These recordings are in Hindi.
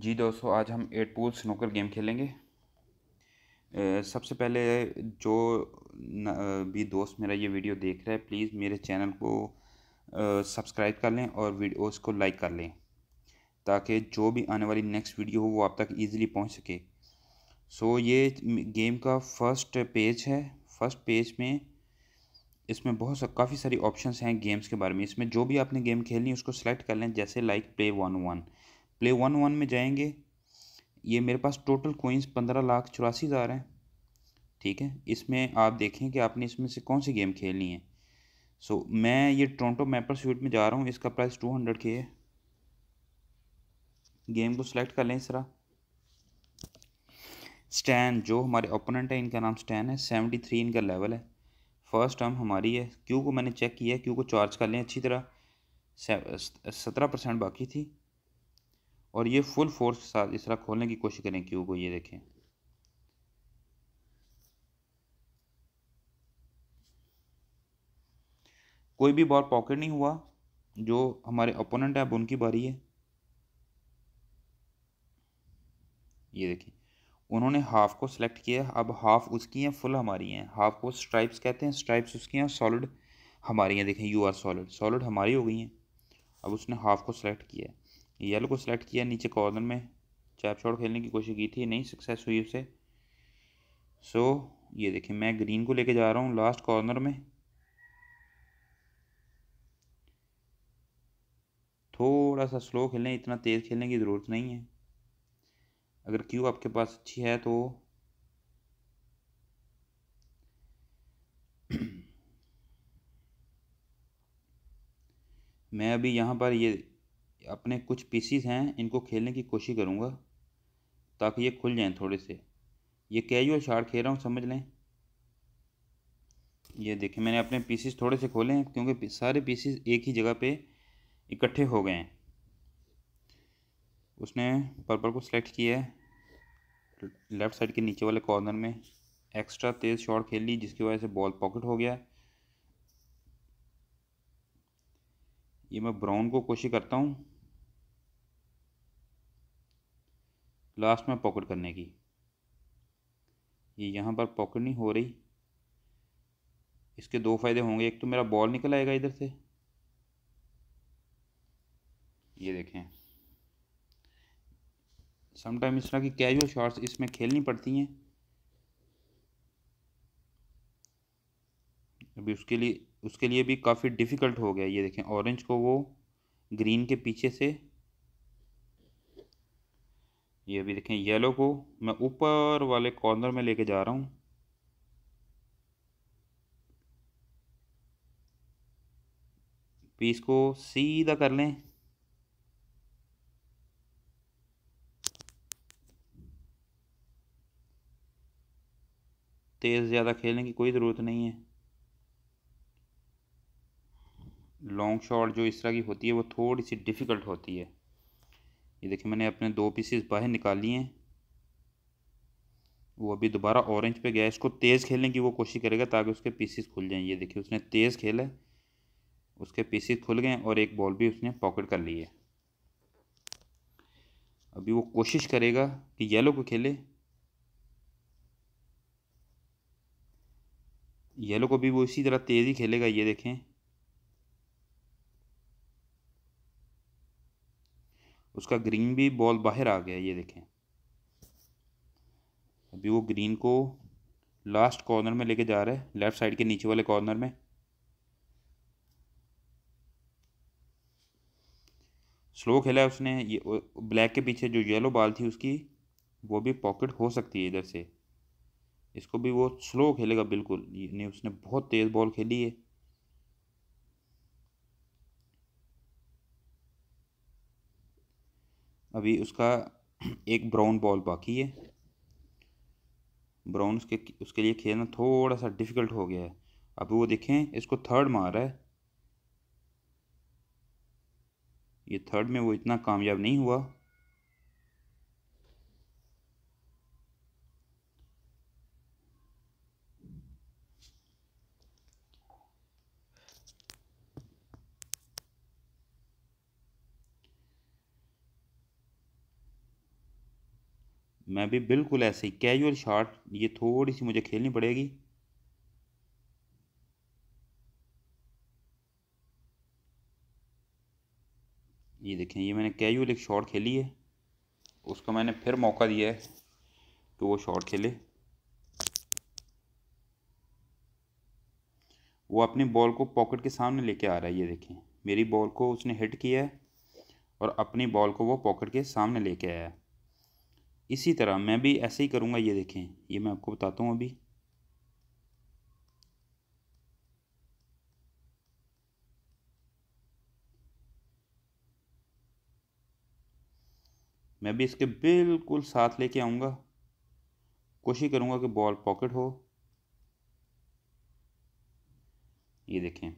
जी दोस्तों आज हम एट पूल स्नोकर गेम खेलेंगे सबसे पहले जो भी दोस्त मेरा ये वीडियो देख रहा है प्लीज़ मेरे चैनल को सब्सक्राइब कर लें और वीडियो उसको लाइक कर लें ताकि जो भी आने वाली नेक्स्ट वीडियो हो वो आप तक इजीली पहुंच सके सो ये गेम का फर्स्ट पेज है फर्स्ट पेज में इसमें बहुत सा काफ़ी सारी ऑप्शंस हैं गेम्स के बारे में इसमें जो भी आपने गेम खेलनी उसको सेलेक्ट कर लें जैसे like play one one play one one में जाएंगे ये मेरे पास टोटल कोइंस पंद्रह लाख चौरासी हज़ार हैं ठीक है इसमें आप देखें कि आपने इसमें से कौन सी गेम खेलनी है सो so, मैं ये टोरंटो मैपर स्वीट में जा रहा हूँ इसका प्राइस टू हंड्रेड के है गेम को सिलेक्ट कर लें इस तरह स्टैन जो हमारे ओपोनेंट है इनका नाम स्टैन है सेवेंटी थ्री इनका लेवल है फर्स्ट टर्म हमारी है क्यू को मैंने चेक किया है क्यू को चार्ज कर लें अच्छी तरह सत्रह परसेंट बाकी थी और ये फुल फोर्स के साथ इस तरह खोलने की कोशिश करें क्यू को ये देखें कोई भी बॉल पॉकेट नहीं हुआ जो हमारे ओपोनेंट है अब उनकी बारी है ये देखिए उन्होंने हाफ को सिलेक्ट किया अब हाफ उसकी हैं फुल हमारी हैं हाफ को स्ट्राइप्स कहते हैं स्ट्राइप्स उसकी हैं सॉलिड हमारी हैं देखें यू आर सॉलिड सॉलिड हमारी हो गई हैं अब उसने हाफ को सिलेक्ट किया है येलो को सिलेक्ट किया नीचे कॉर्नर में चैप शॉट खेलने की कोशिश की थी नहीं सक्सेस हुई उसे सो so, ये देखिए मैं ग्रीन को लेके जा रहा हूँ लास्ट कॉर्नर में थोड़ा सा स्लो खेलें इतना तेज़ खेलने की ज़रूरत नहीं है अगर क्यू आपके पास अच्छी है तो मैं अभी यहाँ पर ये अपने कुछ पीसीस हैं इनको खेलने की कोशिश करूँगा ताकि ये खुल जाएँ थोड़े से ये कैजुअल शार्ट खेल रहा हूँ समझ लें ये देखिए मैंने अपने पीसीस थोड़े से खोले हैं क्योंकि सारे पीसीस एक ही जगह पे इकट्ठे हो गए हैं उसने पर्पल को सिलेक्ट किया है लेफ़्ट साइड के नीचे वाले कॉर्नर में एक्स्ट्रा तेज़ शॉट खेल ली जिसकी वजह से बॉल पॉकेट हो गया ये मैं ब्राउन को कोशिश करता हूँ लास्ट में पॉकेट करने की ये यहाँ पर पॉकेट नहीं हो रही इसके दो फायदे होंगे एक तो मेरा बॉल निकल आएगा इधर से ये देखें समटाइम इस तरह की कैजुअल शॉट्स इसमें खेलनी पड़ती हैं अभी उसके लिए उसके लिए भी काफ़ी डिफ़िकल्ट हो गया ये देखें ऑरेंज को वो ग्रीन के पीछे से ये अभी देखें येलो को मैं ऊपर वाले कॉर्नर में लेके जा रहा हूँ पीस को सीधा कर लें तेज़ ज़्यादा खेलने की कोई ज़रूरत नहीं है लॉन्ग शॉट जो इस तरह की होती है वो थोड़ी सी डिफ़िकल्ट होती है ये देखिए मैंने अपने दो पीसेस बाहर निकाल लिए हैं वो अभी दोबारा ऑरेंज पे गया इसको तेज़ खेलने की वो कोशिश करेगा ताकि उसके पीसेस खुल जाएं ये देखिए उसने तेज़ खेला उसके पीसेस खुल गए और एक बॉल भी उसने पॉकेट कर ली है अभी वो कोशिश करेगा कि येलो को खेले येलो को भी वो इसी तरह तेज़ ही खेलेगा ये देखें उसका ग्रीन भी बॉल बाहर आ गया ये देखें अभी वो ग्रीन को लास्ट कॉर्नर में लेके जा रहा है लेफ़्ट साइड के नीचे वाले कॉर्नर में स्लो खेला है उसने ये ब्लैक के पीछे जो येलो बॉल थी उसकी वो भी पॉकेट हो सकती है इधर से इसको भी वो स्लो खेलेगा बिल्कुल ये नहीं उसने बहुत तेज़ बॉल खेली है अभी उसका एक ब्राउन बॉल बाकी है ब्राउन उसके उसके लिए खेलना थोड़ा सा डिफ़िकल्ट हो गया है अभी वो देखें इसको थर्ड मार रहा है ये थर्ड में वो इतना कामयाब नहीं हुआ मैं भी बिल्कुल ऐसे ही कैजुअल शॉट ये थोड़ी सी मुझे खेलनी पड़ेगी ये देखें ये मैंने कैजुअल एक शॉट खेली है उसको मैंने फिर मौका दिया है कि वो शॉट खेले वो अपनी बॉल को पॉकेट के सामने लेके आ रहा है ये देखें मेरी बॉल को उसने हिट किया है और अपनी बॉल को वो पॉकेट के सामने लेके आया है इसी तरह मैं भी ऐसे ही करूँगा ये देखें ये मैं आपको बताता हूँ अभी मैं भी इसके बिल्कुल साथ लेके आऊँगा कोशिश करूँगा कि बॉल पॉकेट हो ये देखें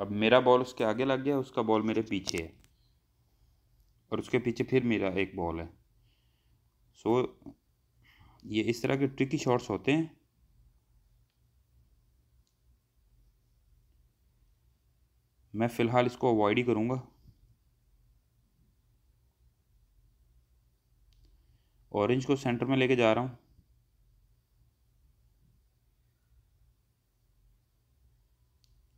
अब मेरा बॉल उसके आगे लग गया उसका बॉल मेरे पीछे है और उसके पीछे फिर मेरा एक बॉल है सो so, ये इस तरह के ट्रिकी शॉट्स होते हैं मैं फ़िलहाल इसको अवॉइड ही करूँगा ऑरेंज को सेंटर में लेके जा रहा हूँ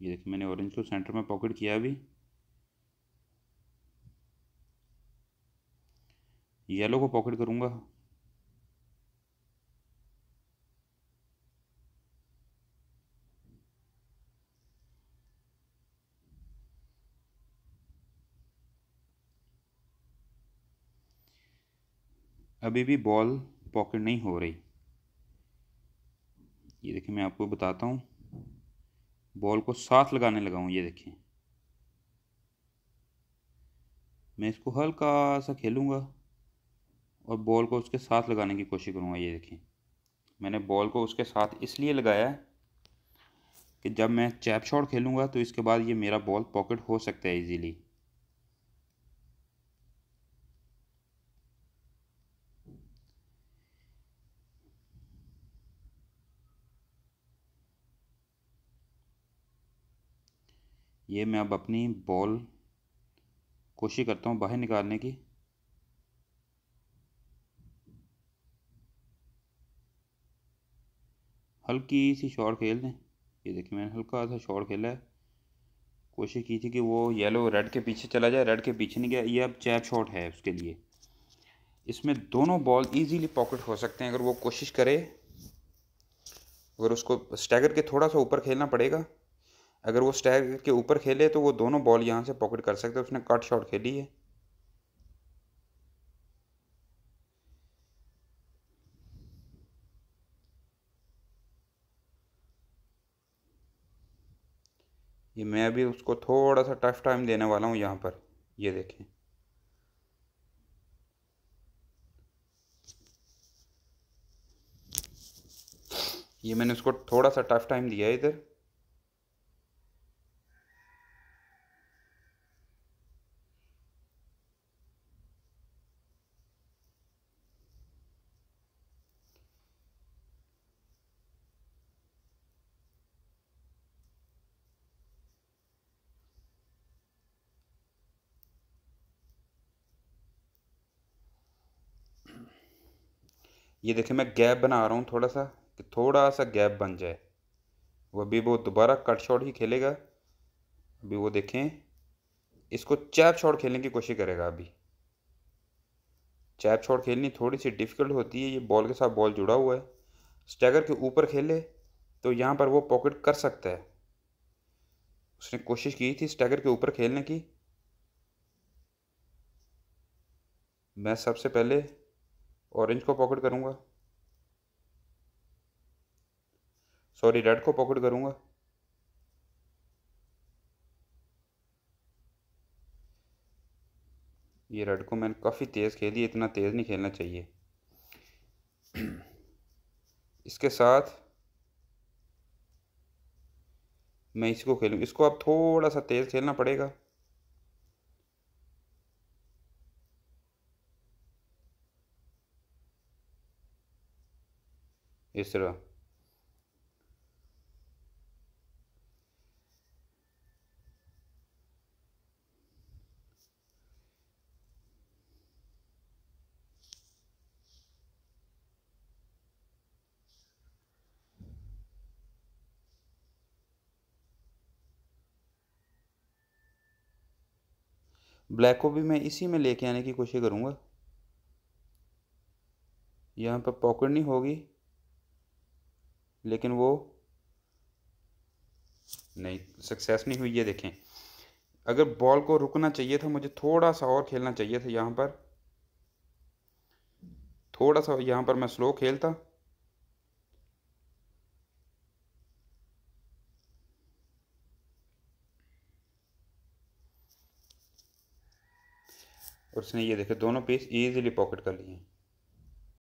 ये देखिए मैंने ऑरेंज को सेंटर में पॉकेट किया अभी येलो को पॉकेट करूंगा अभी भी बॉल पॉकेट नहीं हो रही ये देखिए मैं आपको बताता हूँ बॉल को साथ लगाने लगा हूँ ये देखें मैं इसको हल्का सा खेलूँगा और बॉल को उसके साथ लगाने की कोशिश करूँगा ये देखें मैंने बॉल को उसके साथ इसलिए लगाया है कि जब मैं चैप शॉट खेलूँगा तो इसके बाद ये मेरा बॉल पॉकेट हो सकता है इजीली ये मैं अब अपनी बॉल कोशिश करता हूँ बाहर निकालने की हल्की सी शॉट खेल दें ये देखिए मैंने हल्का सा शॉट खेला है कोशिश की थी कि वो येलो रेड के पीछे चला जाए रेड के पीछे नहीं गया ये अब चैप शॉट है उसके लिए इसमें दोनों बॉल इजीली पॉकेट हो सकते हैं अगर वो कोशिश करे अगर उसको स्टैगर के थोड़ा सा ऊपर खेलना पड़ेगा अगर वो स्टैगर के ऊपर खेले तो वो दोनों बॉल यहाँ से पॉकेट कर सकते हैं उसने कट शॉट खेली है ये मैं अभी उसको थोड़ा सा टफ टाइम देने वाला हूँ यहाँ पर ये देखें ये मैंने उसको थोड़ा सा टफ टाइम दिया है इधर ये देखें मैं गैप बना रहा हूँ थोड़ा सा कि थोड़ा सा गैप बन जाए वो अभी वो दोबारा कट शॉट ही खेलेगा अभी वो देखें इसको चैप शॉट खेलने की कोशिश करेगा अभी चैप शॉट खेलनी थोड़ी सी डिफ़िकल्ट होती है ये बॉल के साथ बॉल जुड़ा हुआ है स्टैगर के ऊपर खेले तो यहाँ पर वो पॉकेट कर सकता है उसने कोशिश की थी स्टैगर के ऊपर खेलने की मैं सबसे पहले ऑरेंज को पॉकेट करूँगा सॉरी रेड को पॉकेट करूँगा ये रेड को मैंने काफ़ी तेज़ खेली इतना तेज़ नहीं खेलना चाहिए इसके साथ मैं इसको खेलूँ इसको अब थोड़ा सा तेज़ खेलना पड़ेगा इसरो ब्लैक को भी मैं इसी में लेके आने की कोशिश करूँगा यहाँ पर पॉकेट नहीं होगी लेकिन वो नहीं सक्सेस नहीं हुई ये देखें अगर बॉल को रुकना चाहिए था मुझे थोड़ा सा और खेलना चाहिए था यहाँ पर थोड़ा सा यहाँ पर मैं स्लो खेलता और उसने ये देखे दोनों पीस इजीली पॉकेट कर लिए